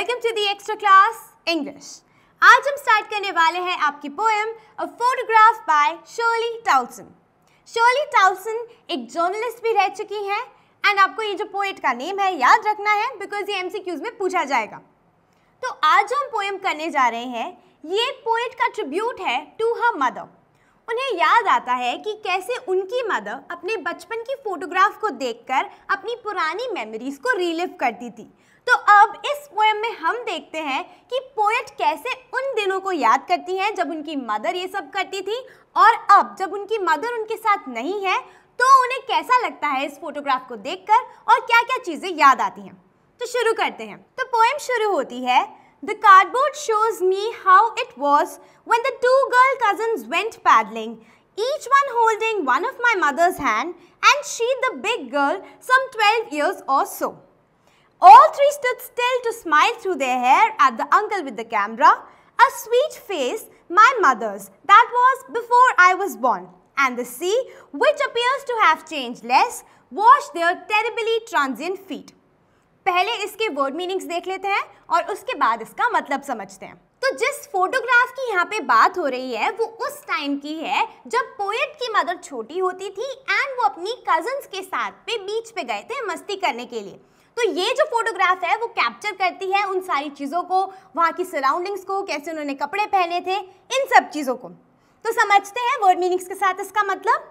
Welcome to the extra class English आज हम start करने वाले हैं आपकी poem a photograph by Shirley Toulson Shirley Toulson एक जर्नलिस्ट भी रह चुकी हैं एंड आपको ये जो पोएट का नेम है याद रखना है बिकॉज ये एमसीक्यूज में पूछा जाएगा तो आज जो हम पोएम करने जा रहे हैं ये एक पोएट का ट्रिब्यूट है टू हर मदर उन्हें याद आता है कि कैसे उनकी मदर अपने बचपन की फ़ोटोग्राफ को देखकर अपनी पुरानी मेमोरीज़ को रिलिव करती थी तो अब इस पोएम में हम देखते हैं कि पोएट कैसे उन दिनों को याद करती हैं जब उनकी मदर ये सब करती थी और अब जब उनकी मदर उनके साथ नहीं है तो उन्हें कैसा लगता है इस फोटोग्राफ को देख कर और क्या क्या चीजें याद आती हैं तो शुरू करते हैं तो पोएम शुरू होती है the cardboard shows me how it was when the two girl cousin went paddling each one holding one of my mother's hand and she the big girl some twelve years और All three stood still to smile through their hair at the uncle with the camera. A sweet face, my mother's, that was before I was born. And the sea, which appears to have changed less, washed their terribly transient feet. पहले इसके word meanings देख लेते हैं और उसके बाद इसका मतलब समझते हैं तो जिस फोटोग्राफ की यहाँ पे बात हो रही है वो उस टाइम की है जब पोएट की मदर छोटी होती थी एंड वो अपनी कजन्स के साथ पे बीच पे गए थे मस्ती करने के लिए तो ये जो फोटोग्राफ है वो कैप्चर करती है उन सारी चीज़ों को वहाँ की सराउंडिंग्स को कैसे उन्होंने कपड़े पहने थे इन सब चीज़ों को तो समझते हैं वर्ड मीनिंग्स के साथ इसका मतलब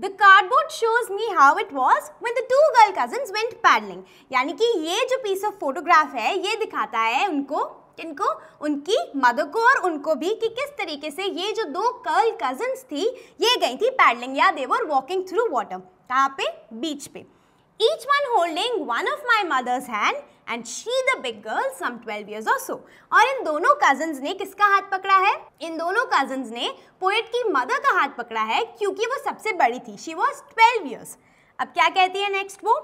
the cardboard shows me how it was with the two girl cousins went paddling यानी कि ये जो पीस ऑफ फोटोग्राफ है ये दिखाता है उनको इनको उनकी मदर को और उनको भी कि किस तरीके से ये जो दो कर्ल कजन्स थी ये गई थी पैडलिंग या देवर वॉकिंग थ्रू वाटर कहाँ पे बीच पे each one holding one of my mother's hand and she the big girl some 12 years or so. aur in dono cousins ne kiska haath pakda hai in dono cousins ne poet ki mother ka haath pakda hai kyunki wo sabse badi thi She was 12 years. ab kya kehti hai next wo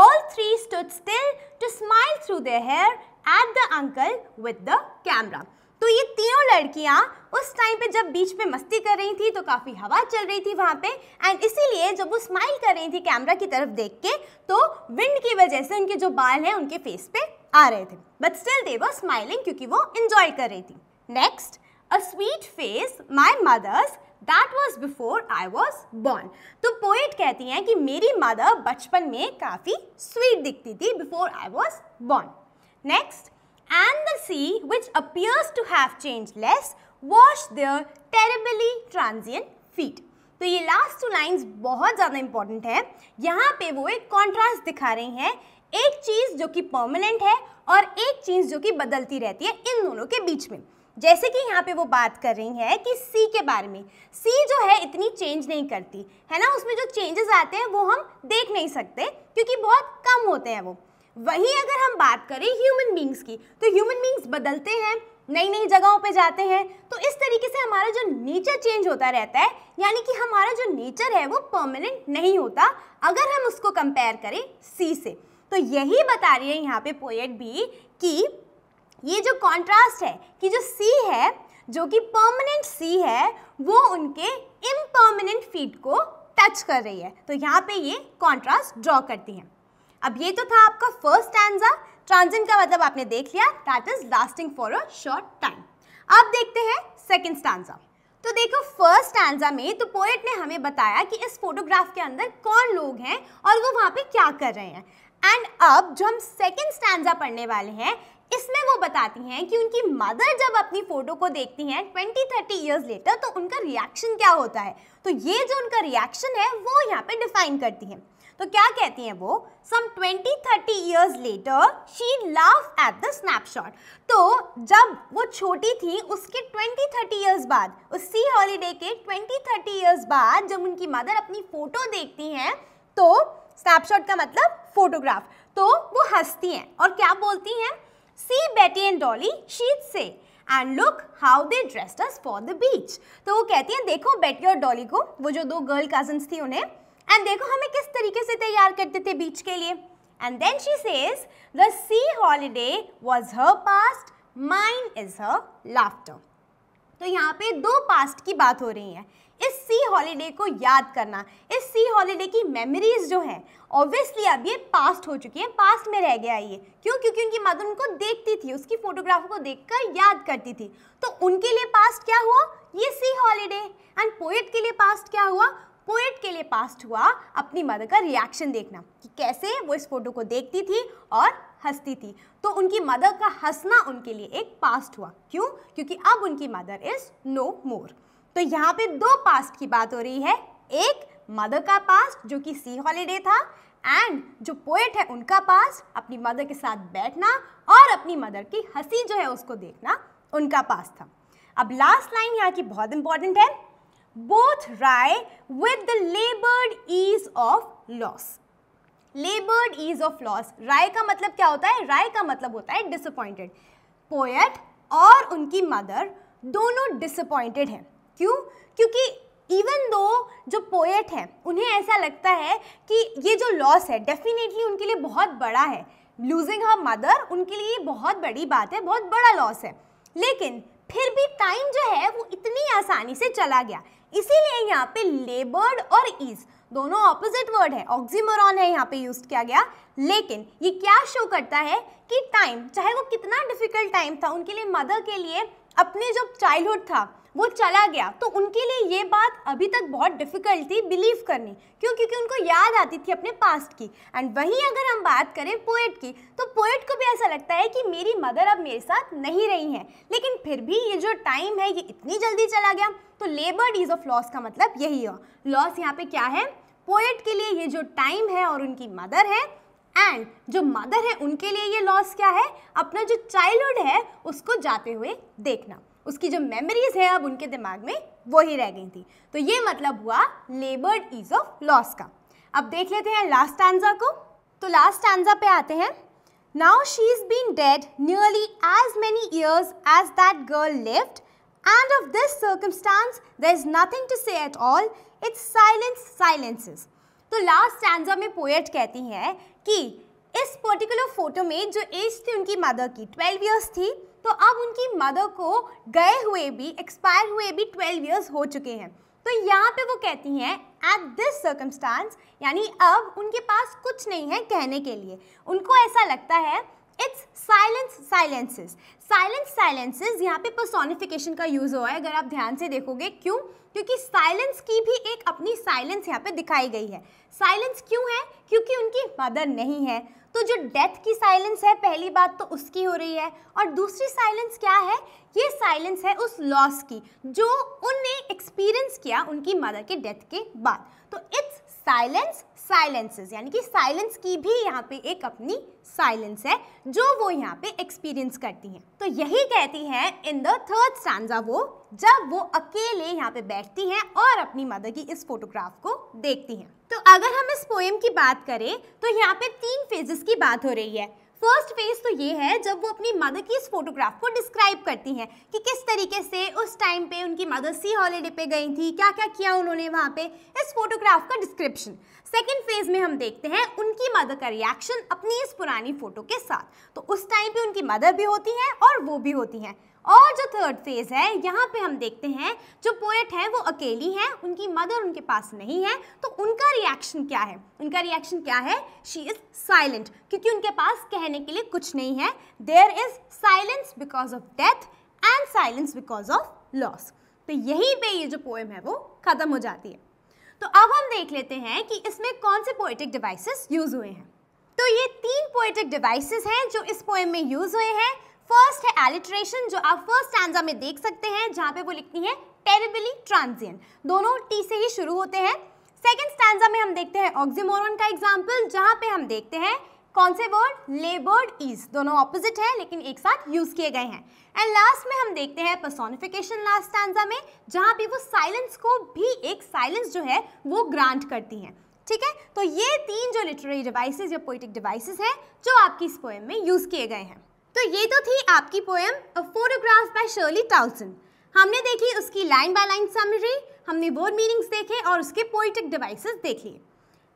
All three stood still to smile through their hair at the uncle with the camera. तो ये तीनों लड़कियां उस time पे जब बीच में मस्ती कर रही थी तो काफ़ी हवा चल रही थी वहां पे एंड इसीलिए जब वो स्माइल कर रही थी कैमरा की तरफ देख के तो विंड की वजह से उनके जो बाल हैं उनके फेस पे आ रहे थे but still they were smiling क्योंकि वो इंजॉय कर रही थी next a sweet face my mother's that was before I was born तो पोइट कहती हैं कि मेरी मदर बचपन में काफ़ी स्वीट दिखती थी before I was born next and the sea which appears to have changed less wash their terribly transient feet. तो ये लास्ट टू लाइंस बहुत ज़्यादा इंपॉर्टेंट है यहाँ पे वो एक कॉन्ट्रास्ट दिखा रहे हैं एक चीज़ जो कि परमानेंट है और एक चीज़ जो कि बदलती रहती है इन दोनों के बीच में जैसे कि यहाँ पे वो बात कर रही है कि सी के बारे में सी जो है इतनी चेंज नहीं करती है ना उसमें जो चेंजेस आते हैं वो हम देख नहीं सकते क्योंकि बहुत कम होते हैं वो वहीं अगर हम बात करें ह्यूमन बींग्स की तो ह्यूमन बींग्स बदलते हैं नई नई जगहों पे जाते हैं तो इस तरीके से हमारा जो नेचर चेंज होता रहता है यानी कि हमारा जो नेचर है वो परमानेंट नहीं होता अगर हम उसको कंपेयर करें सी से तो यही बता रही है यहाँ पे पोएट भी कि ये जो कॉन्ट्रास्ट है कि जो सी है जो कि परमानेंट सी है वो उनके इम्पर्मानेंट फीट को टच कर रही है तो यहाँ पे ये कॉन्ट्रास्ट ड्रॉ करती है अब ये तो था आपका फर्स्ट स्टैंडा ट्रांजेंट का मतलब आपने देख लिया that is lasting for a short time अब देखते हैं सेकेंड स्टैंडा तो देखो फर्स्ट स्टैंडा में तो पोएट ने हमें बताया कि इस फोटोग्राफ के अंदर कौन लोग हैं और वो वहाँ पे क्या कर रहे हैं एंड अब जो हम सेकेंड स्टैंडा पढ़ने वाले हैं इसमें वो बताती हैं कि उनकी मदर जब अपनी फोटो को देखती हैं 20 30 इयर्स लेटर तो उनका रिएक्शन क्या होता है तो ये जो उनका रिएक्शन है वो यहाँ पे डिफाइन करती हैं तो क्या कहती है वो some 20 30 years later she laughs at the snapshot तो जब वो छोटी थी उसके 20 30 ईयर्स बाद उस सी हॉलीडे के 20 30 ईयर्स बाद जब उनकी मदर अपनी फ़ोटो देखती हैं तो स्नैपशॉट का मतलब फोटोग्राफ तो वो हंसती हैं और क्या बोलती हैं सी बेटी and Dolly she'd say and look how they dressed us for the beach तो वो कहती हैं देखो बेटी और डॉली को वो जो दो गर्ल कजन्स थी उन्हें एंड देखो हमें किस तरीके से तैयार करते थे बीच के लिए and then she says the sea holiday was her past mine is her laughter तो यहाँ पे दो पास्ट की बात हो रही है इस सी हॉलीडे को याद करना इस सी हॉलीडे की मेमोरीज जो है ऑब्वियसली अब ये पास्ट हो चुकी है पास्ट में रह गया ये क्यों क्योंकि उनकी मदर उनको देखती थी उसकी फोटोग्राफ को देखकर याद करती थी तो उनके लिए पास्ट क्या हुआ ये सी हॉलीडे एंड पोएट के लिए पास्ट क्या हुआ पोएट के लिए पास्ट हुआ अपनी मदर का रिएक्शन देखना कि कैसे वो इस फोटो को देखती थी और हंसती थी तो उनकी मदर का हंसना उनके लिए एक पास्ट हुआ क्यों क्योंकि अब उनकी मदर इज़ नो मोर तो यहाँ पे दो पास्ट की बात हो रही है एक मदर का पास्ट जो कि सी हॉलीडे था एंड जो पोएट है उनका पास्ट अपनी मदर के साथ बैठना और अपनी मदर की हंसी जो है उसको देखना उनका पास्ट था अब लास्ट लाइन यहाँ की बहुत इंपॉर्टेंट है both lie with the labored ease of loss. Laboured ease of loss राय का मतलब क्या होता है राय का मतलब होता है disappointed पोएट और उनकी मदर दोनों disappointed हैं क्यों क्योंकि इवन दो जो पोएट हैं उन्हें ऐसा लगता है कि ये जो लॉस है डेफिनेटली उनके लिए बहुत बड़ा है लूजिंग हर मदर उनके लिए बहुत बड़ी बात है बहुत बड़ा लॉस है लेकिन फिर भी टाइम जो है वो इतनी आसानी से चला गया इसीलिए यहाँ पे लेबर्ड और ईज दोनों ऑपोजिट वर्ड है ऑक्सीमोरॉन है यहाँ पे यूज किया गया लेकिन ये क्या शो करता है कि टाइम चाहे वो कितना डिफिकल्ट टाइम था उनके लिए मदर के लिए अपने जो चाइल्डहुड था वो चला गया तो उनके लिए ये बात अभी तक बहुत डिफिकल्ट थी बिलीव करनी क्यों क्योंकि उनको याद आती थी अपने पास्ट की एंड वहीं अगर हम बात करें पोएट की तो पोएट को भी ऐसा लगता है कि मेरी मदर अब मेरे साथ नहीं रही हैं लेकिन फिर भी ये जो टाइम है ये इतनी जल्दी चला गया तो लेबर डीज ऑफ लॉस का मतलब यही हो लॉस यहाँ पे क्या है पोएट के लिए ये जो टाइम है और उनकी मदर है एंड जो मदर है उनके लिए ये लॉस क्या है अपना जो चाइल्डहुड है उसको जाते हुए देखना उसकी जो मेमोरीज है अब उनके दिमाग में वो ही रह गई थी तो ये मतलब हुआ लेबर्ड इज ऑफ लॉस का अब देख लेते हैं लास्ट स्टैंडा को तो लास्ट स्टैंडा पे आते हैं now she is been dead nearly as many years as that girl lived and of this circumstance there is nothing to say at all it's silence silences. तो last stanza में poet कहती हैं कि इस particular photo में जो as थी उनकी मदर की 12 इयर्स थी तो अब उनकी मदर को गए हुए भी एक्सपायर हुए भी ट्वेल्व ईयर्स हो चुके हैं तो यहाँ पे वो कहती हैं एट दिस सर्कमस्टांस यानी अब उनके पास कुछ नहीं है कहने के लिए उनको ऐसा लगता है it's silence silences silence silences यहाँ पे पर्सोनिफिकेशन का यूज़ हुआ है अगर आप ध्यान से देखोगे क्यों क्योंकि साइलेंस की भी एक अपनी साइलेंस यहाँ पे दिखाई गई है साइलेंस क्यों है क्योंकि उनकी मदर नहीं है तो जो डेथ की साइलेंस है पहली बात तो उसकी हो रही है और दूसरी साइलेंस क्या है ये साइलेंस है उस लॉस की जो उनने एक्सपीरियंस किया उनकी मदर के डेथ के बाद तो इट्स साइलेंस साइलेंसेस यानी कि साइलेंस की भी यहाँ पे एक अपनी साइलेंस है जो वो यहाँ पे एक्सपीरियंस करती हैं तो यही कहती है इन द थर्ड स्टैंडा वो जब वो अकेले यहाँ पे बैठती हैं और अपनी मदर की इस फोटोग्राफ को देखती हैं तो अगर हम इस पोएम की बात करें तो यहाँ पे तीन फेजेस की बात हो रही है फर्स्ट फेज तो ये है जब वो अपनी मदर की इस फोटोग्राफ को डिस्क्राइब करती हैं कि किस तरीके से उस टाइम पे उनकी मदर सी हॉलीडे पे गई थी क्या क्या किया उन्होंने वहाँ पे इस फोटोग्राफ का डिस्क्रिप्शन सेकेंड फेज में हम देखते हैं उनकी मदर का रिएक्शन अपनी इस पुरानी फोटो के साथ तो उस टाइम पे उनकी मदर भी होती हैं और वो भी होती हैं और जो थर्ड फेज है यहाँ पे हम देखते हैं जो पोएट है वो अकेली है उनकी मदर उनके पास नहीं है तो उनका रिएक्शन क्या है उनका रिएक्शन क्या है शी इज़ साइलेंट क्योंकि उनके पास कहने के लिए कुछ नहीं है there is silence because of death and silence because of loss तो यहीं पे ये जो पोएम है वो ख़त्म हो जाती है तो अब हम देख लेते हैं कि इसमें कौन से पोएटिक डिवाइसेस यूज़ हुए हैं तो ये तीन पोएटिक डिवाइसेस हैं जो इस पोएम में यूज़ हुए हैं फर्स्ट है एलिट्रेशन जो आप फर्स्ट स्टैंडा में देख सकते हैं जहाँ पे वो लिखती है टेरिबली ट्रांजियन दोनों टी से ही शुरू होते हैं सेकेंड स्टैंडा में हम देखते हैं ऑक्जीमोरन का एग्जाम्पल जहाँ पे हम देखते हैं कौन से वर्ड लेबर्ड इज दोनों ऑपोजिट है लेकिन एक साथ यूज किए गए हैं एंड लास्ट में हम देखते हैं पर्सोनिफिकेशन लास्ट स्टैंडा में जहाँ पे वो साइलेंस को भी एक साइलेंस जो है वो ग्रांट करती हैं ठीक है तो ये तीन जो लिटरेरी डिवाइसेज या पोइटिक डिवाइसेज हैं जो आपकी इस पोएम में यूज़ किए गए हैं तो ये तो थी आपकी poem a photograph by Shirley Toulson हमने देखी उसकी लाइन बाय लाइन समरी हमने वर्ड मीनिंग्स देखे और उसके पोइटिक डिवाइसेस देखे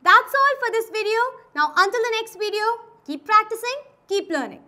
that's all for this video now until the next video keep practising keep learning